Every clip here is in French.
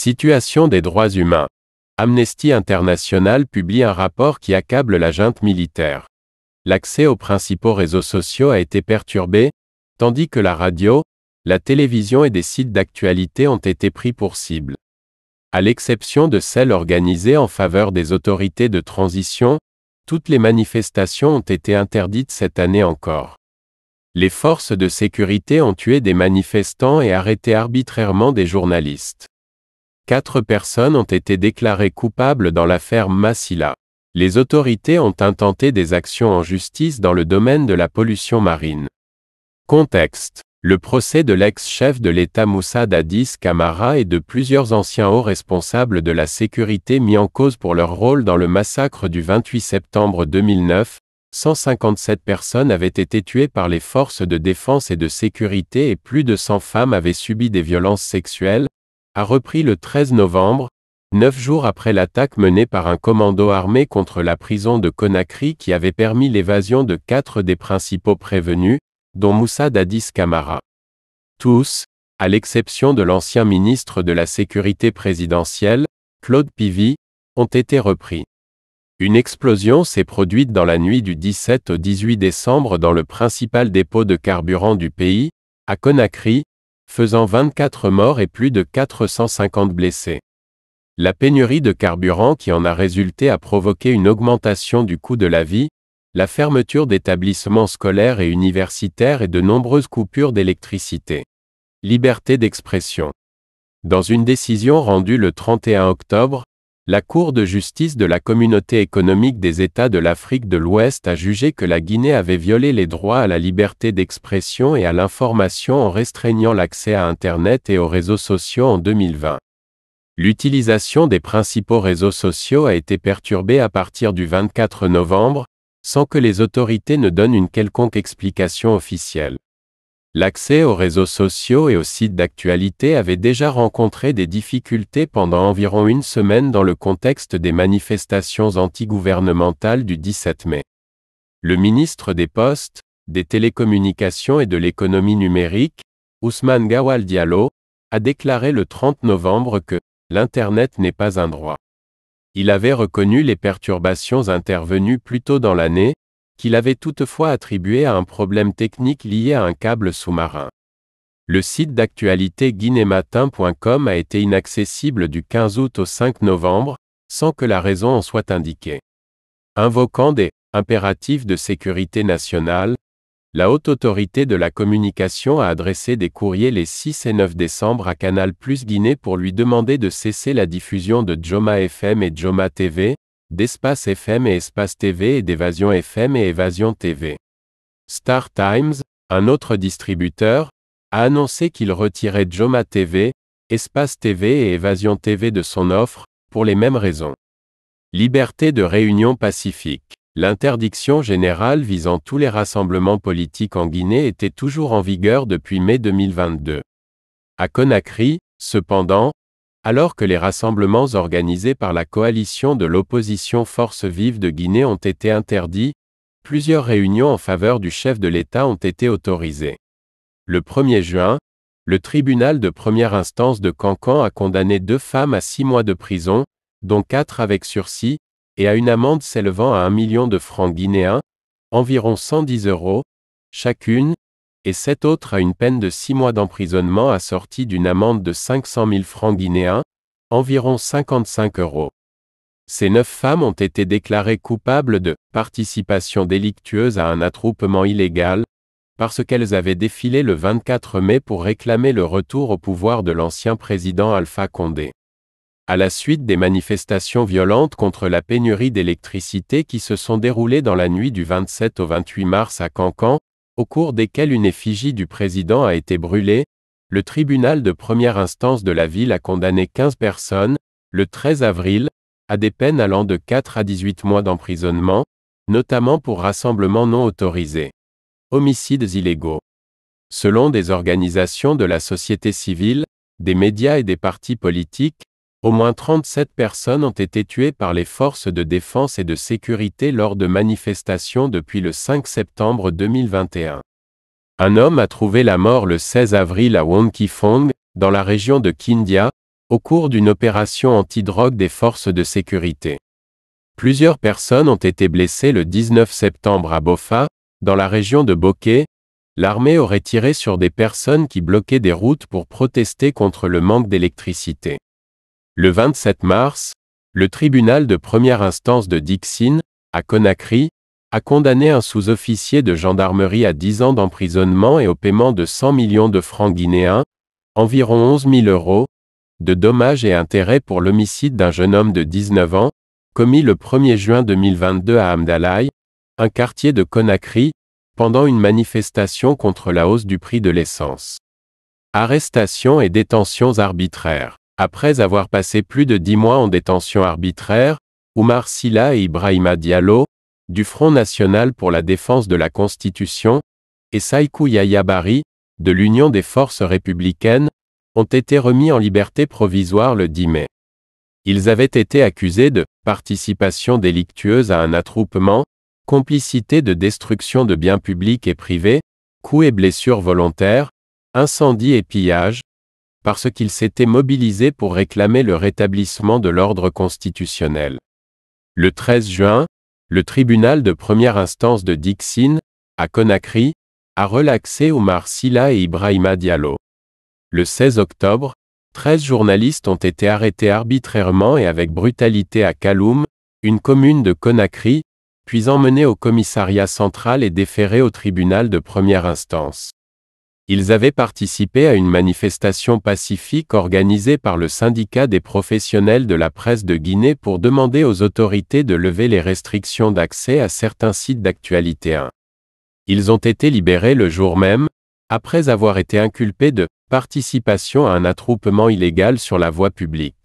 Situation des droits humains. Amnesty International publie un rapport qui accable la junte militaire. L'accès aux principaux réseaux sociaux a été perturbé, tandis que la radio, la télévision et des sites d'actualité ont été pris pour cible. À l'exception de celles organisées en faveur des autorités de transition, toutes les manifestations ont été interdites cette année encore. Les forces de sécurité ont tué des manifestants et arrêté arbitrairement des journalistes. Quatre personnes ont été déclarées coupables dans l'affaire Massila. Les autorités ont intenté des actions en justice dans le domaine de la pollution marine. Contexte. Le procès de l'ex-chef de l'État Moussa Dadis Kamara et de plusieurs anciens hauts responsables de la sécurité mis en cause pour leur rôle dans le massacre du 28 septembre 2009, 157 personnes avaient été tuées par les forces de défense et de sécurité et plus de 100 femmes avaient subi des violences sexuelles, a repris le 13 novembre, neuf jours après l'attaque menée par un commando armé contre la prison de Conakry qui avait permis l'évasion de quatre des principaux prévenus, dont Moussa Dadis Kamara. Tous, à l'exception de l'ancien ministre de la Sécurité présidentielle, Claude Pivy, ont été repris. Une explosion s'est produite dans la nuit du 17 au 18 décembre dans le principal dépôt de carburant du pays, à Conakry, faisant 24 morts et plus de 450 blessés. La pénurie de carburant qui en a résulté a provoqué une augmentation du coût de la vie, la fermeture d'établissements scolaires et universitaires et de nombreuses coupures d'électricité. Liberté d'expression. Dans une décision rendue le 31 octobre, la Cour de justice de la Communauté économique des États de l'Afrique de l'Ouest a jugé que la Guinée avait violé les droits à la liberté d'expression et à l'information en restreignant l'accès à Internet et aux réseaux sociaux en 2020. L'utilisation des principaux réseaux sociaux a été perturbée à partir du 24 novembre, sans que les autorités ne donnent une quelconque explication officielle. L'accès aux réseaux sociaux et aux sites d'actualité avait déjà rencontré des difficultés pendant environ une semaine dans le contexte des manifestations antigouvernementales du 17 mai. Le ministre des Postes, des Télécommunications et de l'économie numérique, Ousmane Gawal Diallo, a déclaré le 30 novembre que l'Internet n'est pas un droit. Il avait reconnu les perturbations intervenues plus tôt dans l'année, qu'il avait toutefois attribué à un problème technique lié à un câble sous-marin. Le site d'actualité guinématin.com a été inaccessible du 15 août au 5 novembre, sans que la raison en soit indiquée. Invoquant des impératifs de sécurité nationale, la haute autorité de la communication a adressé des courriers les 6 et 9 décembre à Canal Plus Guinée pour lui demander de cesser la diffusion de Joma FM et Joma TV, d'Espace FM et Espace TV et d'Évasion FM et Évasion TV. Star Times, un autre distributeur, a annoncé qu'il retirait Joma TV, Espace TV et Évasion TV de son offre, pour les mêmes raisons. Liberté de réunion pacifique. L'interdiction générale visant tous les rassemblements politiques en Guinée était toujours en vigueur depuis mai 2022. À Conakry, cependant, alors que les rassemblements organisés par la coalition de l'opposition Force vive de Guinée ont été interdits, plusieurs réunions en faveur du chef de l'État ont été autorisées. Le 1er juin, le tribunal de première instance de Cancan a condamné deux femmes à six mois de prison, dont quatre avec sursis, et à une amende s'élevant à un million de francs guinéens, environ 110 euros, chacune, et sept autres à une peine de six mois d'emprisonnement assortie d'une amende de 500 000 francs guinéens, environ 55 euros. Ces neuf femmes ont été déclarées coupables de participation délictueuse à un attroupement illégal, parce qu'elles avaient défilé le 24 mai pour réclamer le retour au pouvoir de l'ancien président Alpha Condé. À la suite des manifestations violentes contre la pénurie d'électricité qui se sont déroulées dans la nuit du 27 au 28 mars à Cancan, au cours desquels une effigie du président a été brûlée, le tribunal de première instance de la ville a condamné 15 personnes, le 13 avril, à des peines allant de 4 à 18 mois d'emprisonnement, notamment pour rassemblement non autorisé, Homicides illégaux. Selon des organisations de la société civile, des médias et des partis politiques, au moins 37 personnes ont été tuées par les forces de défense et de sécurité lors de manifestations depuis le 5 septembre 2021. Un homme a trouvé la mort le 16 avril à Wonkifong, dans la région de Kindia, au cours d'une opération antidrogue des forces de sécurité. Plusieurs personnes ont été blessées le 19 septembre à Bofa, dans la région de Boké. L'armée aurait tiré sur des personnes qui bloquaient des routes pour protester contre le manque d'électricité. Le 27 mars, le tribunal de première instance de Dixine, à Conakry, a condamné un sous-officier de gendarmerie à 10 ans d'emprisonnement et au paiement de 100 millions de francs guinéens, environ 11 000 euros, de dommages et intérêts pour l'homicide d'un jeune homme de 19 ans, commis le 1er juin 2022 à Amdalaï, un quartier de Conakry, pendant une manifestation contre la hausse du prix de l'essence. Arrestations et détentions arbitraires. Après avoir passé plus de dix mois en détention arbitraire, Oumar Silla et Ibrahima Diallo, du Front National pour la Défense de la Constitution, et Yaya Bari, de l'Union des Forces Républicaines, ont été remis en liberté provisoire le 10 mai. Ils avaient été accusés de participation délictueuse à un attroupement, complicité de destruction de biens publics et privés, coups et blessures volontaires, incendies et pillages, parce qu'ils s'étaient mobilisés pour réclamer le rétablissement de l'ordre constitutionnel. Le 13 juin, le tribunal de première instance de Dixine, à Conakry, a relaxé Omar Silla et Ibrahima Diallo. Le 16 octobre, 13 journalistes ont été arrêtés arbitrairement et avec brutalité à Kaloum, une commune de Conakry, puis emmenés au commissariat central et déférés au tribunal de première instance. Ils avaient participé à une manifestation pacifique organisée par le syndicat des professionnels de la presse de Guinée pour demander aux autorités de lever les restrictions d'accès à certains sites d'actualité 1. Ils ont été libérés le jour même, après avoir été inculpés de participation à un attroupement illégal sur la voie publique.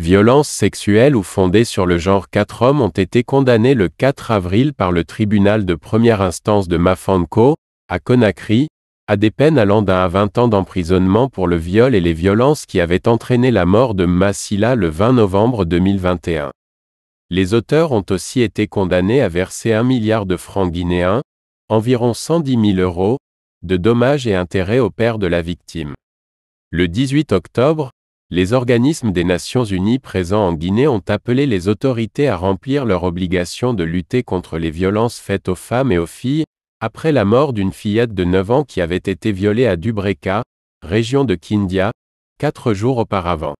Violences sexuelles ou fondées sur le genre quatre hommes ont été condamnés le 4 avril par le tribunal de première instance de Mafanko, à Conakry, à des peines allant d'un à 20 ans d'emprisonnement pour le viol et les violences qui avaient entraîné la mort de Massila le 20 novembre 2021. Les auteurs ont aussi été condamnés à verser 1 milliard de francs guinéens, environ 110 000 euros, de dommages et intérêts au père de la victime. Le 18 octobre, les organismes des Nations Unies présents en Guinée ont appelé les autorités à remplir leur obligation de lutter contre les violences faites aux femmes et aux filles, après la mort d'une fillette de 9 ans qui avait été violée à Dubreka, région de Kindia, quatre jours auparavant.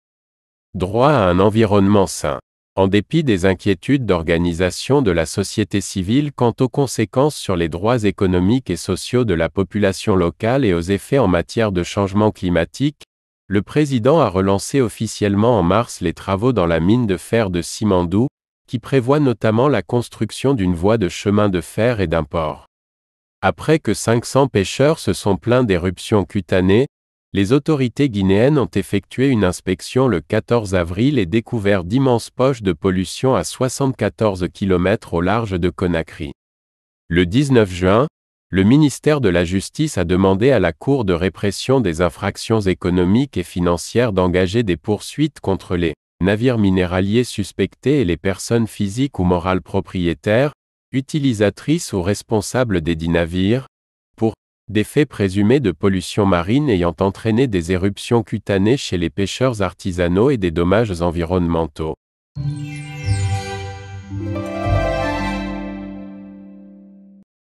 Droit à un environnement sain. En dépit des inquiétudes d'organisation de la société civile quant aux conséquences sur les droits économiques et sociaux de la population locale et aux effets en matière de changement climatique, le président a relancé officiellement en mars les travaux dans la mine de fer de Simandou, qui prévoit notamment la construction d'une voie de chemin de fer et d'un port. Après que 500 pêcheurs se sont plaints d'éruptions cutanées, les autorités guinéennes ont effectué une inspection le 14 avril et découvert d'immenses poches de pollution à 74 km au large de Conakry. Le 19 juin, le ministère de la Justice a demandé à la Cour de répression des infractions économiques et financières d'engager des poursuites contre les navires minéraliers suspectés et les personnes physiques ou morales propriétaires, utilisatrice ou responsable des dix navires, pour des faits présumés de pollution marine ayant entraîné des éruptions cutanées chez les pêcheurs artisanaux et des dommages environnementaux.